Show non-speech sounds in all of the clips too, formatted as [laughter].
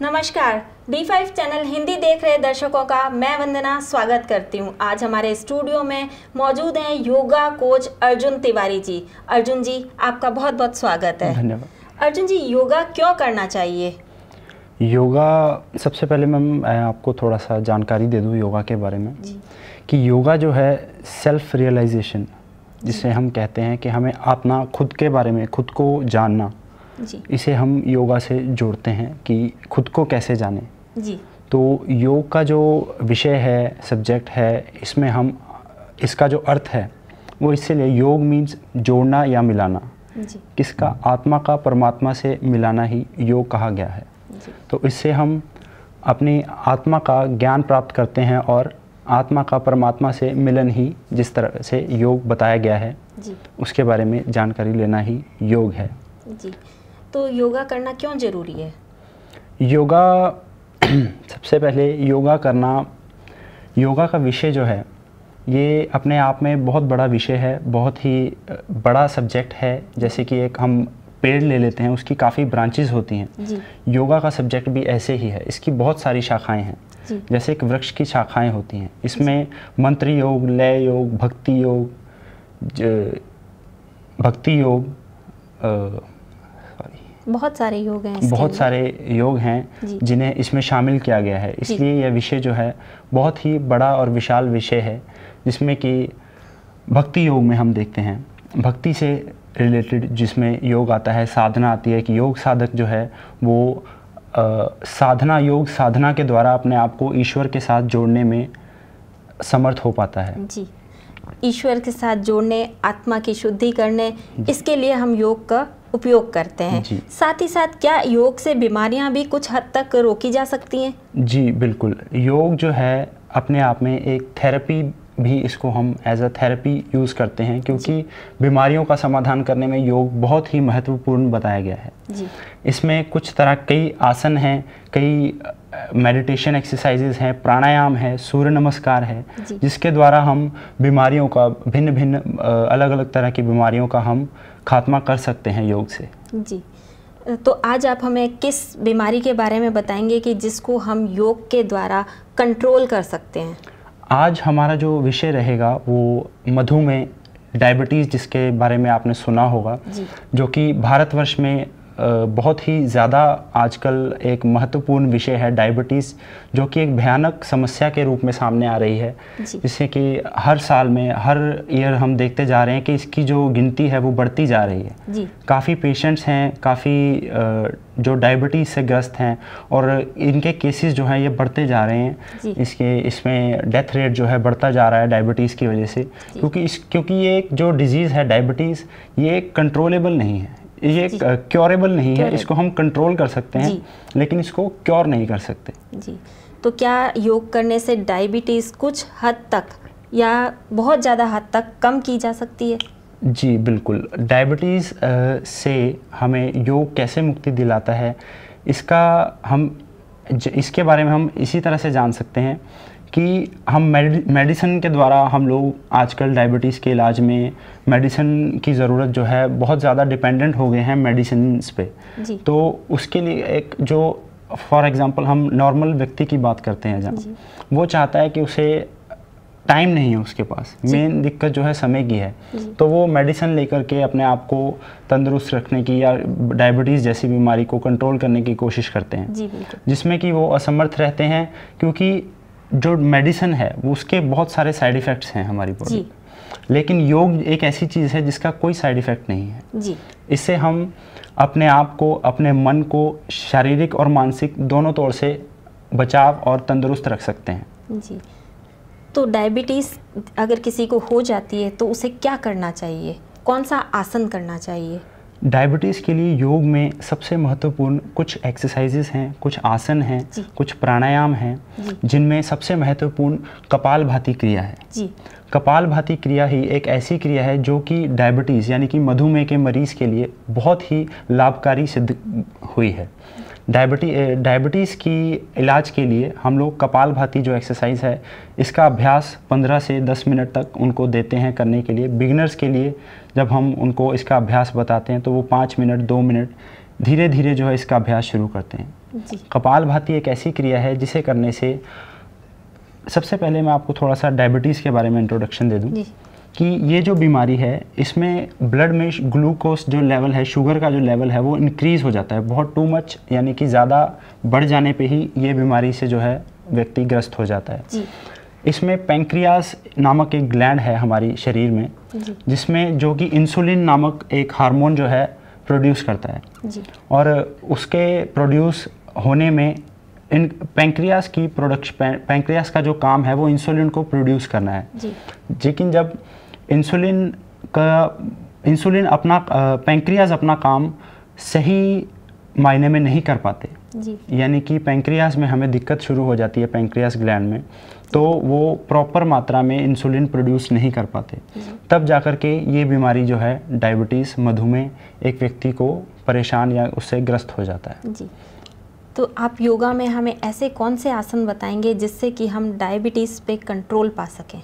नमस्कार D5 channel Hindi देख रहे दर्शकों का मैं वंदना स्वागत करती हूं। आज हमारे स्टूडियो में मौजूद हैं योगा कोच अर्जुन तिवारी जी अर्जुन जी आपका बहुत बहुत स्वागत है धन्यवाद अर्जुन जी योगा क्यों करना चाहिए योगा सबसे पहले मैम आपको थोड़ा सा जानकारी दे दूँ योगा के बारे में कि योगा जो है सेल्फ रियलाइजेशन जिसे हम कहते हैं कि हमें अपना खुद के बारे में खुद को जानना जी इसे हम योगा से जोड़ते हैं कि खुद को कैसे जाने जी तो योग का जो विषय है सब्जेक्ट है इसमें हम इसका जो अर्थ है वो इससे ले योग मीन्स जोड़ना या मिलाना किसका आत्मा का परमात्मा से मिलाना ही योग कहा गया है तो इससे हम अपनी आत्मा का ज्ञान प्राप्त करते हैं और आत्मा का परमात्मा से मिलन ही जिस तरह से योग बताया गया है उसके बारे में जानकारी लेना ही योग है जी तो योगा करना क्यों ज़रूरी है योगा [clears throat] सबसे पहले योगा करना योगा का विषय जो है ये अपने आप में बहुत बड़ा विषय है बहुत ही बड़ा सब्जेक्ट है जैसे कि एक हम पेड़ ले लेते हैं उसकी काफ़ी ब्रांचेस होती हैं योगा का सब्जेक्ट भी ऐसे ही है इसकी बहुत सारी शाखाएं हैं जैसे एक वृक्ष की शाखाएं होती हैं इसमें मंत्र योग लय योग भक्ति योग भक्ति योग बहुत सारे योग हैं बहुत सारे योग हैं जिन्हें इसमें शामिल किया गया है इसलिए यह विषय जो है बहुत ही बड़ा और विशाल विषय है जिसमें कि भक्ति योग में हम देखते हैं भक्ति से रिलेटेड जिसमें योग आता है साधना आती है कि योग साधक जो है वो आ, साधना योग साधना के द्वारा अपने आप को ईश्वर के साथ जोड़ने में समर्थ हो पाता है जी ईश्वर के साथ जोड़ने आत्मा की शुद्धि करने इसके लिए हम योग का उपयोग करते हैं साथ ही साथ क्या योग से बीमारियां भी कुछ हद तक रोकी जा सकती हैं जी बिल्कुल योग जो है अपने आप में एक थेरेपी भी इसको हम एज अ थेरेपी यूज़ करते हैं क्योंकि बीमारियों का समाधान करने में योग बहुत ही महत्वपूर्ण बताया गया है जी। इसमें कुछ तरह कई आसन हैं कई मेडिटेशन एक्सरसाइजेज हैं प्राणायाम है सूर्य नमस्कार है जिसके द्वारा हम बीमारियों का भिन्न भिन्न अलग अलग तरह की बीमारियों का हम खात्मा कर सकते हैं योग से जी तो आज आप हमें किस बीमारी के बारे में बताएंगे कि जिसको हम योग के द्वारा कंट्रोल कर सकते हैं आज हमारा जो विषय रहेगा वो मधुमेह डायबिटीज़ जिसके बारे में आपने सुना होगा जो कि भारतवर्ष में बहुत ही ज़्यादा आजकल एक महत्वपूर्ण विषय है डायबिटीज़ जो कि एक भयानक समस्या के रूप में सामने आ रही है जिससे कि हर साल में हर ईयर हम देखते जा रहे हैं कि इसकी जो गिनती है वो बढ़ती जा रही है काफ़ी पेशेंट्स हैं काफ़ी जो डायबिटीज़ से ग्रस्त हैं और इनके केसेस जो हैं ये बढ़ते जा रहे हैं इसके इसमें डेथ रेट जो है बढ़ता जा रहा है डायबिटीज़ की वजह से क्योंकि इस क्योंकि ये जो डिज़ीज़ है डायबिटीज़ ये कंट्रोलेबल नहीं है ये क्योरेबल नहीं है इसको हम कंट्रोल कर सकते हैं लेकिन इसको क्योर नहीं कर सकते जी तो क्या योग करने से डायबिटीज़ कुछ हद तक या बहुत ज़्यादा हद तक कम की जा सकती है जी बिल्कुल डायबिटीज़ से हमें योग कैसे मुक्ति दिलाता है इसका हम इसके बारे में हम इसी तरह से जान सकते हैं कि हम मेडिसिन के द्वारा हम लोग आजकल डायबिटीज़ के इलाज में मेडिसिन की ज़रूरत जो है बहुत ज़्यादा डिपेंडेंट हो गए हैं मेडिसिन पे तो उसके लिए एक जो फॉर एग्ज़ाम्पल हम नॉर्मल व्यक्ति की बात करते हैं जहाँ वो चाहता है कि उसे टाइम नहीं है उसके पास मेन दिक्कत जो है समय की है तो वो मेडिसिन लेकर के अपने आप को तंदुरुस्त रखने की या डायबिटीज़ जैसी बीमारी को कंट्रोल करने की कोशिश करते हैं जिसमें कि वो असमर्थ रहते हैं क्योंकि जो मेडिसिन है उसके बहुत सारे साइड इफ़ेक्ट्स हैं हमारी बॉडी लेकिन योग एक ऐसी चीज़ है जिसका कोई साइड इफ़ेक्ट नहीं है जी इससे हम अपने आप को अपने मन को शारीरिक और मानसिक दोनों तौर से बचाव और तंदुरुस्त रख सकते हैं जी तो डायबिटीज़ अगर किसी को हो जाती है तो उसे क्या करना चाहिए कौन सा आसन करना चाहिए डायबिटीज़ के लिए योग में सबसे महत्वपूर्ण कुछ एक्सरसाइजेज हैं कुछ आसन हैं कुछ प्राणायाम हैं जिनमें सबसे महत्वपूर्ण कपाल भाती क्रिया है जी। कपाल भाती क्रिया ही एक ऐसी क्रिया है जो कि डायबिटीज़ यानी कि मधुमेह के मरीज़ के लिए बहुत ही लाभकारी सिद्ध हुई है डायबिटी डायबिटीज़ की इलाज के लिए हम लोग कपाल भाती जो एक्सरसाइज है इसका अभ्यास 15 से 10 मिनट तक उनको देते हैं करने के लिए बिगनर्स के लिए जब हम उनको इसका अभ्यास बताते हैं तो वो पाँच मिनट दो मिनट धीरे धीरे जो है इसका अभ्यास शुरू करते हैं कपाल भाती एक ऐसी क्रिया है जिसे करने से सबसे पहले मैं आपको थोड़ा सा डायबिटीज़ के बारे में इंट्रोडक्शन दे दूँ कि ये जो बीमारी है इसमें ब्लड में ग्लूकोज जो लेवल है शुगर का जो लेवल है वो इंक्रीज़ हो जाता है बहुत टू मच यानी कि ज़्यादा बढ़ जाने पे ही ये बीमारी से जो है व्यक्ति ग्रस्त हो जाता है इसमें पेंक्रियास नामक एक ग्लैंड है हमारी शरीर में जिसमें जो कि इंसुलिन नामक एक हार्मोन जो है प्रोड्यूस करता है और उसके प्रोड्यूस होने में इन पेंक्रियास की प्रोडक्श पेंक्रियास का जो काम है वो इंसुलिन को प्रोड्यूस करना है लेकिन जब इंसुलिन का इंसुलिन अपना पेंक्रियाज अपना काम सही मायने में नहीं कर पाते यानी कि पेंक्रियाज में हमें दिक्कत शुरू हो जाती है पेंक्रियाज ग्लैंड में तो वो प्रॉपर मात्रा में इंसुलिन प्रोड्यूस नहीं कर पाते तब जाकर के ये बीमारी जो है डायबिटीज़ मधुमेह एक व्यक्ति को परेशान या उससे ग्रस्त हो जाता है जी तो आप योगा में हमें ऐसे कौन से आसन बताएंगे जिससे कि हम डायबिटीज़ पे कंट्रोल पा सकें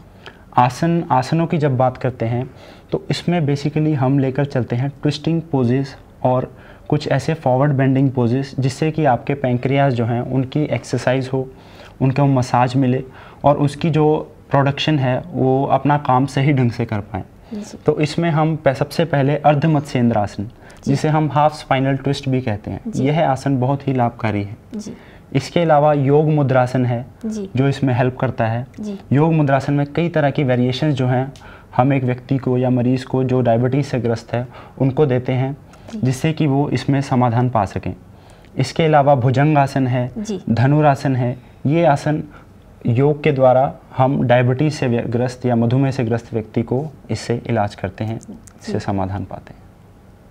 आसन आसनों की जब बात करते हैं तो इसमें बेसिकली हम लेकर चलते हैं ट्विस्टिंग पोजेज़ और कुछ ऐसे फॉरवर्ड बेंडिंग पोजेस जिससे कि आपके पेंक्रियाज जो हैं उनकी एक्सरसाइज हो उनका मसाज मिले और उसकी जो प्रोडक्शन है वो अपना काम सही ढंग से कर पाएँ तो इसमें हम सबसे पहले अर्धमत्स्येंद्र आसन जिसे हम हाफ स्पाइनल ट्विस्ट भी कहते हैं यह आसन बहुत ही लाभकारी है इसके अलावा योग मुद्रासन है जो इसमें हेल्प करता है योग मुद्रासन में कई तरह की वेरिएशन जो हैं हम एक व्यक्ति को या मरीज को जो डायबिटीज़ से ग्रस्त है उनको देते हैं जिससे कि वो इसमें समाधान पा सकें इसके अलावा भुजंग आसन है धनुरासन है ये आसन योग के द्वारा हम डायबिटीज़ से ग्रस्त या मधुमेह से ग्रस्त व्यक्ति को इससे इलाज करते हैं इससे समाधान पाते हैं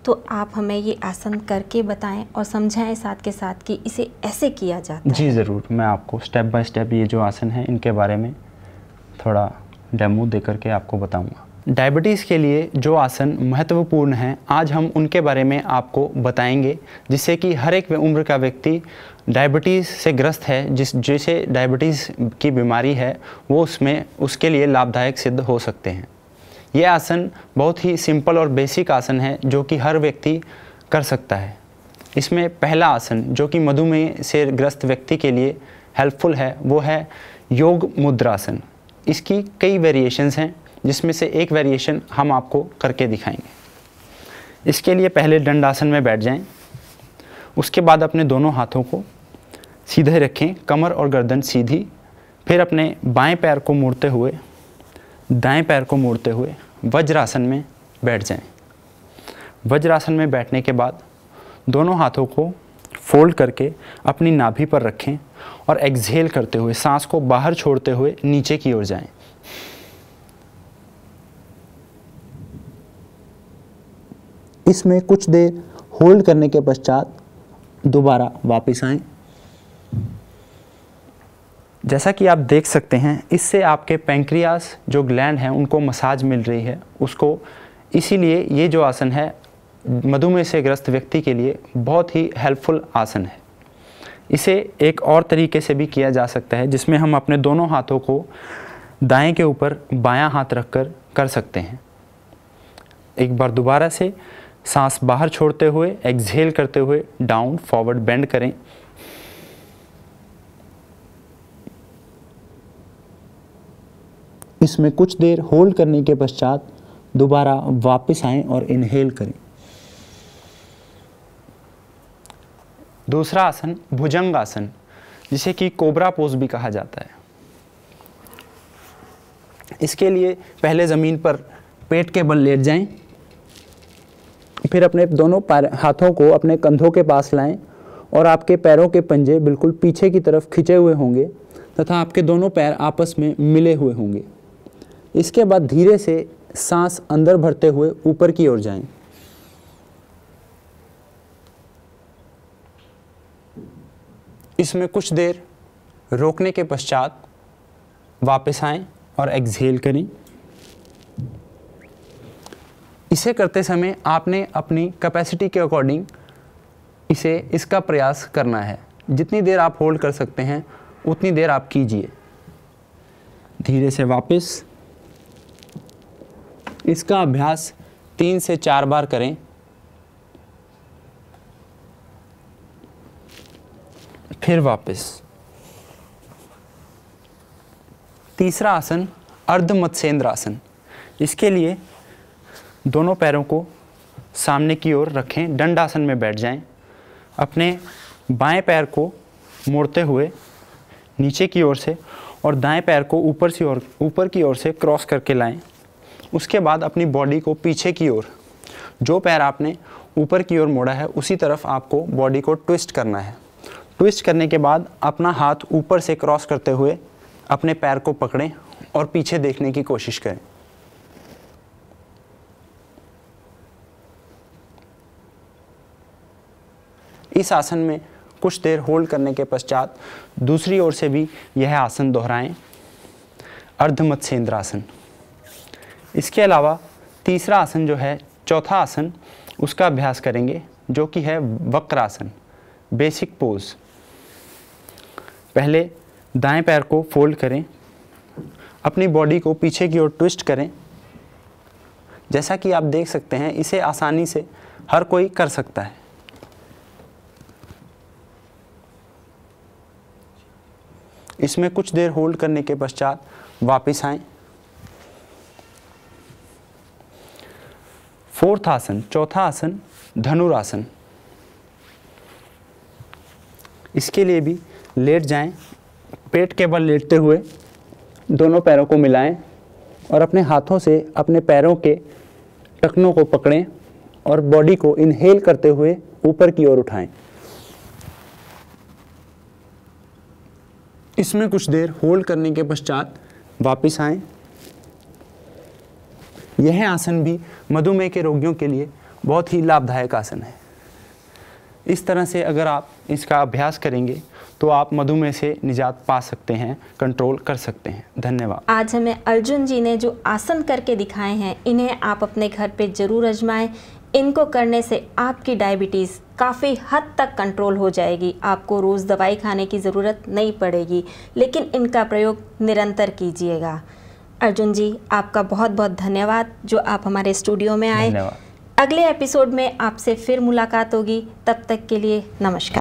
तो आप हमें ये आसन करके बताएं और समझाएं साथ के साथ कि इसे ऐसे किया जाता जी ज़रूर मैं आपको स्टेप बाय स्टेप ये जो आसन है इनके बारे में थोड़ा डेमो दे करके आपको बताऊँगा डायबिटीज़ के लिए जो आसन महत्वपूर्ण हैं आज हम उनके बारे में आपको बताएंगे जिससे कि हर एक उम्र का व्यक्ति डायबिटीज़ से ग्रस्त है जिस जैसे डायबिटीज़ की बीमारी है वो उसमें उसके लिए लाभदायक सिद्ध हो सकते हैं ये आसन बहुत ही सिंपल और बेसिक आसन है जो कि हर व्यक्ति कर सकता है इसमें पहला आसन जो कि मधुमेह से ग्रस्त व्यक्ति के लिए हेल्पफुल है वो है योग मुद्रासन इसकी कई वेरिएशंस हैं जिसमें से एक वेरिएशन हम आपको करके दिखाएंगे इसके लिए पहले दंडासन में बैठ जाएं उसके बाद अपने दोनों हाथों को सीधे रखें कमर और गर्दन सीधी फिर अपने बाएं पैर को मुड़ते हुए दाएं पैर को मोड़ते हुए वज्रासन में बैठ जाएं। वज्रासन में बैठने के बाद दोनों हाथों को फोल्ड करके अपनी नाभि पर रखें और एक्सहेल करते हुए सांस को बाहर छोड़ते हुए नीचे की ओर जाएं। इसमें कुछ देर होल्ड करने के पश्चात दोबारा वापस आएं जैसा कि आप देख सकते हैं इससे आपके पेंक्रियास जो ग्लैंड हैं उनको मसाज मिल रही है उसको इसीलिए ये जो आसन है मधुमेह से ग्रस्त व्यक्ति के लिए बहुत ही हेल्पफुल आसन है इसे एक और तरीके से भी किया जा सकता है जिसमें हम अपने दोनों हाथों को दाएं के ऊपर बायां हाथ रखकर कर सकते हैं एक बार दोबारा से सांस बाहर छोड़ते हुए एक्सहेल करते हुए डाउन फॉरवर्ड बेंड करें इसमें कुछ देर होल्ड करने के पश्चात दोबारा वापस आएं और इनहेल करें दूसरा आसन भुजंग आसन जिसे कि कोबरा पोज भी कहा जाता है इसके लिए पहले ज़मीन पर पेट के बल लेट जाएं, फिर अपने दोनों हाथों को अपने कंधों के पास लाएं और आपके पैरों के पंजे बिल्कुल पीछे की तरफ खिंचे हुए होंगे तथा आपके दोनों पैर आपस में मिले हुए होंगे इसके बाद धीरे से सांस अंदर भरते हुए ऊपर की ओर जाएं। इसमें कुछ देर रोकने के पश्चात वापस आएं और एक्सहेल करें इसे करते समय आपने अपनी कैपेसिटी के अकॉर्डिंग इसे इसका प्रयास करना है जितनी देर आप होल्ड कर सकते हैं उतनी देर आप कीजिए धीरे से वापस इसका अभ्यास तीन से चार बार करें फिर वापस तीसरा आसन अर्ध मत्स्येंद्र आसन इसके लिए दोनों पैरों को सामने की ओर रखें दंडासन में बैठ जाएं। अपने बाएं पैर को मोड़ते हुए नीचे की ओर से और दाएं पैर को ऊपर से ओर ऊपर की ओर से क्रॉस करके लाएं उसके बाद अपनी बॉडी को पीछे की ओर जो पैर आपने ऊपर की ओर मोड़ा है उसी तरफ आपको बॉडी को ट्विस्ट करना है ट्विस्ट करने के बाद अपना हाथ ऊपर से क्रॉस करते हुए अपने पैर को पकड़ें और पीछे देखने की कोशिश करें इस आसन में कुछ देर होल्ड करने के पश्चात दूसरी ओर से भी यह आसन दोहराएं अर्धमत्सेंद्रासन इसके अलावा तीसरा आसन जो है चौथा आसन उसका अभ्यास करेंगे जो कि है वक्रासन बेसिक पोज पहले दाएं पैर को फोल्ड करें अपनी बॉडी को पीछे की ओर ट्विस्ट करें जैसा कि आप देख सकते हैं इसे आसानी से हर कोई कर सकता है इसमें कुछ देर होल्ड करने के पश्चात वापस आएं फोर्थ आसन चौथा आसन धनुरासन इसके लिए भी लेट जाएं पेट के बल लेटते हुए दोनों पैरों को मिलाएं और अपने हाथों से अपने पैरों के टखनों को पकड़ें और बॉडी को इनहेल करते हुए ऊपर की ओर उठाएं इसमें कुछ देर होल्ड करने के पश्चात वापस आएं यह आसन भी मधुमेह के रोगियों के लिए बहुत ही लाभदायक आसन है इस तरह से अगर आप इसका अभ्यास करेंगे तो आप मधुमेह से निजात पा सकते हैं कंट्रोल कर सकते हैं धन्यवाद आज हमें अर्जुन जी ने जो आसन करके दिखाए हैं इन्हें आप अपने घर पे जरूर आजमाएं इनको करने से आपकी डायबिटीज़ काफ़ी हद तक कंट्रोल हो जाएगी आपको रोज़ दवाई खाने की ज़रूरत नहीं पड़ेगी लेकिन इनका प्रयोग निरंतर कीजिएगा अर्जुन जी आपका बहुत बहुत धन्यवाद जो आप हमारे स्टूडियो में आए अगले एपिसोड में आपसे फिर मुलाकात होगी तब तक के लिए नमस्कार